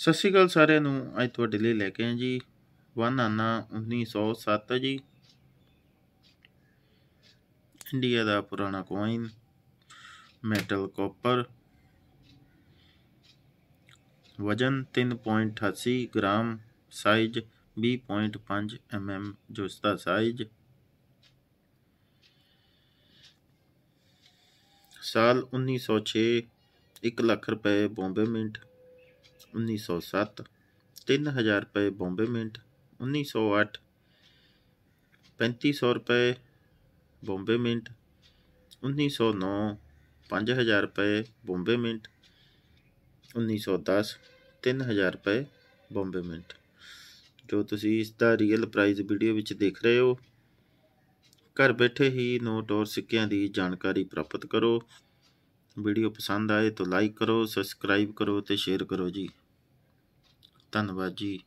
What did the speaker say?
ਸਤਿ ਸ਼੍ਰੀ ਅਕਾਲ ਸਾਰਿਆਂ ਨੂੰ ਅੱਜ ਤੁਹਾਡੇ ਲਈ ਲੈ ਕੇ ਆਏ ਜੀ ਵਨ ਆਨਾ 1907 ਜੀ ਇੰਡੀਆ ਦਾ ਪੁਰਾਣਾ ਕੋਇਨ ਮੈਟਲ ਕਾਪਰ ਵਜਨ 3.88 ਗ੍ਰਾਮ ਸਾਈਜ਼ 20.5 mm ਜੋ ਇਸ ਦਾ ਸਾਈਜ਼ ਸਾਲ 1906 1 ਲੱਖ ਰੁਪਏ ਬੰਬੇ ਮਿੰਟ 1907 3000 ਰੁਪਏ ਬੰਬੇ ਮਿੰਟ 1908 3500 ਰੁਪਏ ਬੰਬੇ ਮਿੰਟ 1909 5000 ਰੁਪਏ ਬੰਬੇ ਮਿੰਟ 1910 3000 ਰੁਪਏ ਬੰਬੇ ਮਿੰਟ ਜੋ ਤੁਸੀਂ ਇਸ ਦਾ ਰੀਅਲ ਪ੍ਰਾਈਸ ਵੀਡੀਓ ਵਿੱਚ ਦੇਖ ਰਹੇ ਹੋ ਘਰ ਬੈਠੇ ਹੀ ਨੋਟ ਔਰ ਸਿੱਕਿਆਂ ਦੀ ਜਾਣਕਾਰੀ ਪ੍ਰਾਪਤ ਕਰੋ ਵੀਡੀਓ ਪਸੰਦ ਆਏ ਤਾਂ ਲਾਈਕ ਕਰੋ ਸਬਸਕ੍ਰਾਈਬ ਕਰੋ ਤੇ ਸ਼ੇਅਰ ਕਰੋ ਜੀ ਧੰਨਵਾਦ ਜੀ